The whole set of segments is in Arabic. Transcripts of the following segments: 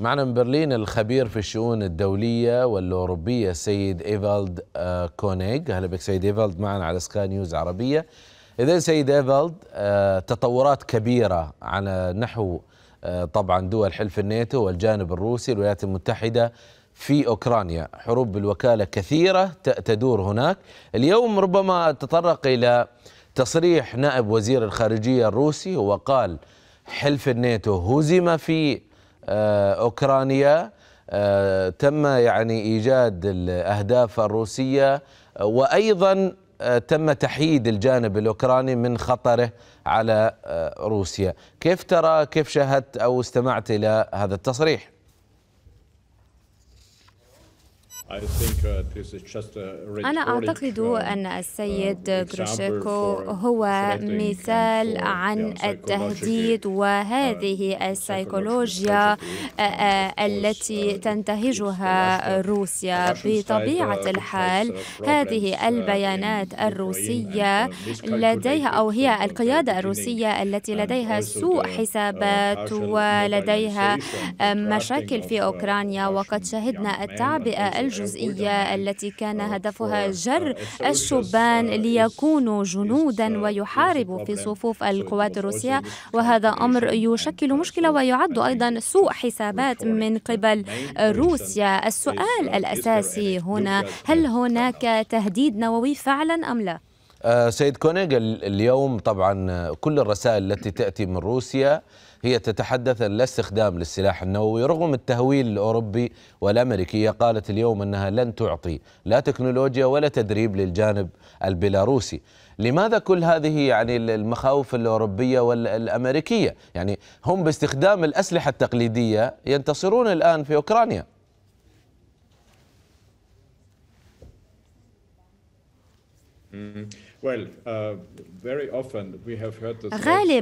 معنا من برلين الخبير في الشؤون الدولية والأوروبية السيد إيفالد آه، كونيغ أهلا بك سيد إيفالد معنا على سكاي نيوز عربية إذا سيد إيفالد آه، تطورات كبيرة على نحو آه، طبعا دول حلف الناتو والجانب الروسي الولايات المتحدة في أوكرانيا حروب بالوكالة كثيرة تدور هناك اليوم ربما أتطرق إلى تصريح نائب وزير الخارجية الروسي وقال حلف الناتو هزم في آه، أوكرانيا آه، تم يعني إيجاد الأهداف الروسية آه، وأيضا تم تحييد الجانب الأوكراني من خطره على روسيا كيف ترى كيف شاهدت أو استمعت إلى هذا التصريح؟ Uh, أنا uh, أعتقد أن السيد uh, كروشيكو هو مثال عن التهديد وهذه السيكولوجيا التي تنتهجها روسيا بطبيعة الحال هذه البيانات الروسية لديها أو هي القيادة الروسية التي لديها سوء حسابات ولديها مشاكل في أوكرانيا وقد شهدنا التعبئة الجمهورية الجزئية التي كان هدفها جر الشبان ليكونوا جنودا ويحاربوا في صفوف القوات الروسية وهذا أمر يشكل مشكلة ويعد أيضا سوء حسابات من قبل روسيا السؤال الأساسي هنا هل هناك تهديد نووي فعلا أم لا؟ آه، سيد كونيغ اليوم طبعا كل الرسائل التي تأتي من روسيا هي تتحدث عن استخدام للسلاح النووي رغم التهويل الأوروبي والأمريكية قالت اليوم أنها لن تعطي لا تكنولوجيا ولا تدريب للجانب البيلاروسي لماذا كل هذه يعني المخاوف الأوروبية والأمريكية يعني هم باستخدام الأسلحة التقليدية ينتصرون الآن في أوكرانيا Mm-hmm. Uh,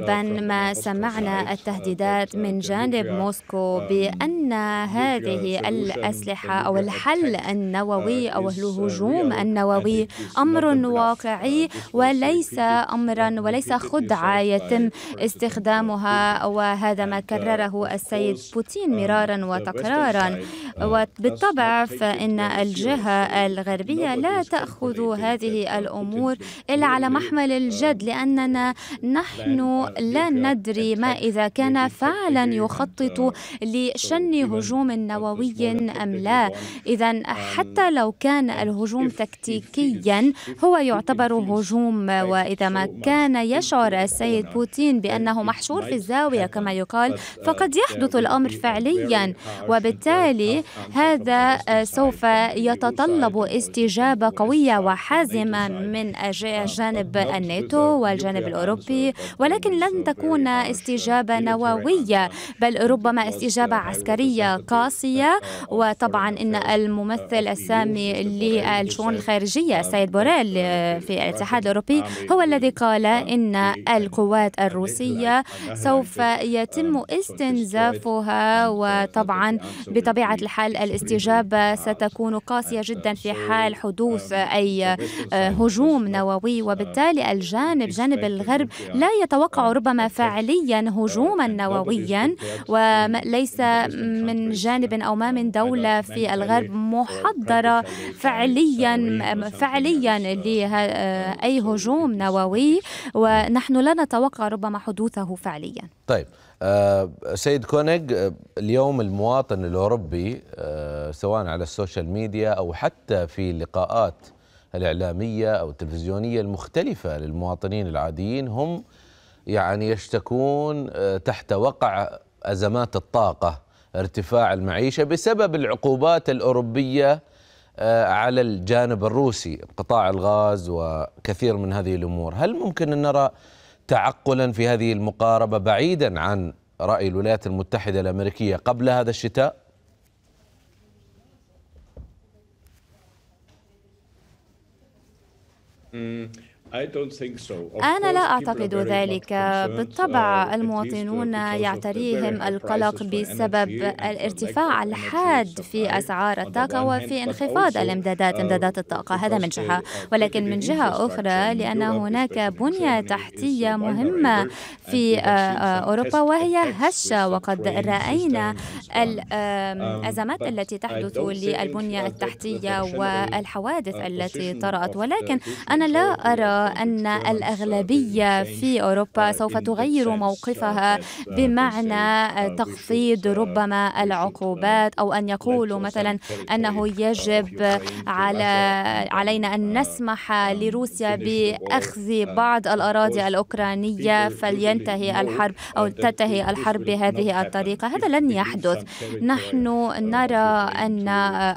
غالبا uh, ما سمعنا uh, التهديدات من جانب موسكو um, بأن أن هذه الأسلحة أو الحل النووي آه، أو الهجوم النووي أمر واقعي وليس أمرا وليس خدعة يتم استخدامها وهذا ما uh, كرره السيد بوتين uh, مرارا وتكرارا uh, وبالطبع فإن الجهة الغربية لا تأخذ هذه الأمور إلا على محمل الجد لأننا نحن لا ندري ما إذا كان فعلا يخطط لشن هجوم نووي أم لا إذا حتى لو كان الهجوم تكتيكيا هو يعتبر هجوم وإذا ما كان يشعر السيد بوتين بأنه محشور في الزاوية كما يقال فقد يحدث الأمر فعليا وبالتالي هذا سوف يتطلب استجابة قوية وحازمة من جانب الناتو والجانب الأوروبي ولكن لن تكون استجابة نووية بل ربما استجابة عسكرية عملية قاسية وطبعا إن الممثل السامي للشؤون الخارجية سيد بوريل في الاتحاد الأوروبي هو الذي قال إن القوات الروسية سوف يتم استنزافها وطبعا بطبيعة الحال الاستجابة ستكون قاسية جدا في حال حدوث أي هجوم نووي وبالتالي الجانب جانب الغرب لا يتوقع ربما فعليا هجوما نوويا وليس من uh, جانب أو ما من دولة في الغرب محضرة فعليا فعليا uh, لأي آه، هجوم نووي ونحن لا نتوقع ربما حدوثه فعليا طيب آه، سيد كونيج آه، اليوم المواطن الأوروبي سواء على السوشيال ميديا أو حتى في اللقاءات الإعلامية أو التلفزيونية المختلفة للمواطنين العاديين هم يعني يشتكون تحت وقع أزمات الطاقة ارتفاع المعيشه بسبب العقوبات الاوروبيه آه، على الجانب الروسي قطاع الغاز وكثير من هذه الامور، هل ممكن ان نرى تعقلا في هذه المقاربه بعيدا عن راي الولايات المتحده الامريكيه قبل هذا الشتاء؟ أنا لا أعتقد ذلك بالطبع uh, المواطنون يعتريهم القلق بسبب الارتفاع الحاد في أسعار الطاقة وفي انخفاض الامدادات uh, امدادات الطاقة هذا من جهة ولكن من جهة أخرى لأن هناك بنية تحتية مهمة في آه، آه، أوروبا وهي هشة وقد رأينا um, الأزمات التي تحدث للبنية التحتية والحوادث uh, التي طرأت ولكن أنا لا أرى أن الأغلبية في أوروبا سوف تغير موقفها بمعنى تخفيض ربما العقوبات أو أن يقولوا مثلا أنه يجب على علينا أن نسمح لروسيا بأخذ بعض الأراضي الأوكرانية فلينتهي الحرب أو تنتهي الحرب بهذه الطريقة هذا لن يحدث نحن نرى أن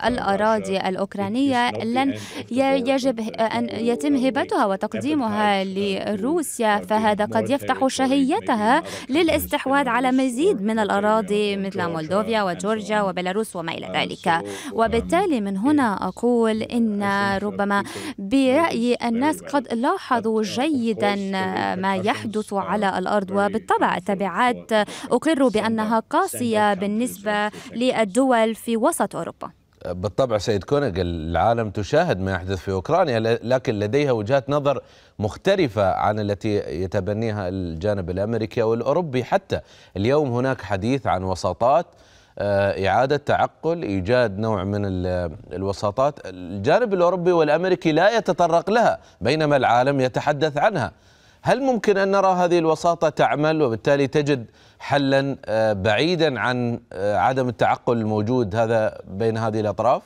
الأراضي الأوكرانية لن يجب أن يتم هبتها وتقديمها تقديمها لروسيا فهذا قد يفتح شهيتها للاستحواذ على مزيد من الأراضي مثل مولدوفيا وجورجيا وبيلاروس وما إلى ذلك وبالتالي من هنا أقول إن ربما برأيي الناس قد لاحظوا جيدا ما يحدث على الأرض وبالطبع التبعات أقر بأنها قاسية بالنسبة للدول في وسط أوروبا بالطبع سيد كونغ العالم تشاهد ما يحدث في اوكرانيا لكن لديها وجهات نظر مختلفه عن التي يتبنيها الجانب الامريكي والاوروبي حتى اليوم هناك حديث عن وساطات آه، إعادة تعقل إيجاد نوع من الوساطات الجانب الأوروبي والأمريكي لا يتطرق لها بينما العالم يتحدث عنها هل ممكن أن نرى هذه الوساطة تعمل وبالتالي تجد حلا آه، بعيدا عن آه، عدم التعقل الموجود هذا بين هذه الأطراف؟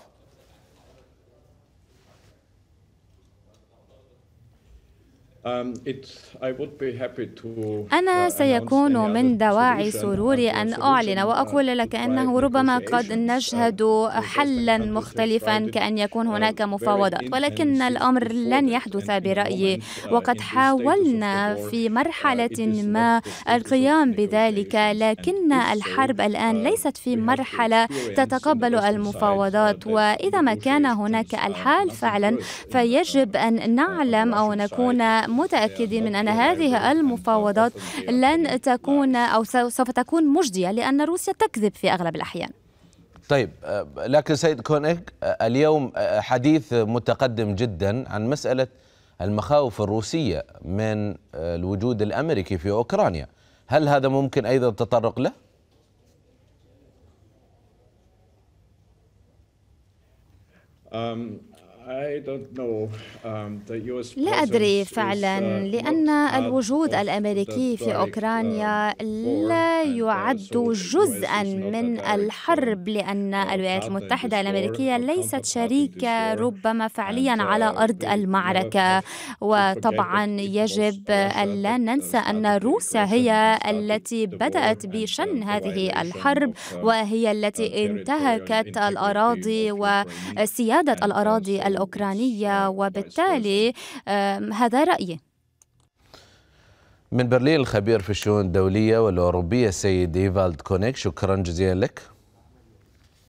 Um, أنا uh, سيكون من دواعي سروري أن أعلن وأقول لك أنه ربما قد uh, نشهد حلا مختلفا كأن يكون uh, هناك مفاوضات ولكن الأمر لن يحدث برأيي وقد حاولنا في مرحلة ما القيام بذلك لكن الحرب الآن ليست في مرحلة تتقبل المفاوضات وإذا ما كان هناك الحال فعلا فيجب أن نعلم أو نكون متأكدين من أن هذه المفاوضات لن تكون أو سوف تكون مجدية لأن روسيا تكذب في أغلب الأحيان طيب آه، لكن سيد كونيك آه، اليوم آه، حديث متقدم جدا عن مسألة المخاوف الروسية من الوجود الأمريكي في أوكرانيا هل هذا ممكن أيضا تطرق له؟ Um, لا أدري uh, فعلا لأن الوجود الأمريكي في uh, أوكرانيا لا uh, يعد جزءا من الحرب لأن الولايات المتحدة الأمريكية ليست شريكة ربما فعليا على أرض المعركة وطبعا يجب ألا ننسى أن روسيا هي التي بدأت بشن هذه الحرب وهي التي انتهكت الأراضي وسيادة الأراضي الأوكرانية وبالتالي هذا رأيي من برلين الخبير في الشؤون الدولية والأوروبية سيد إيفالد كونيك شكرا جزيلا لك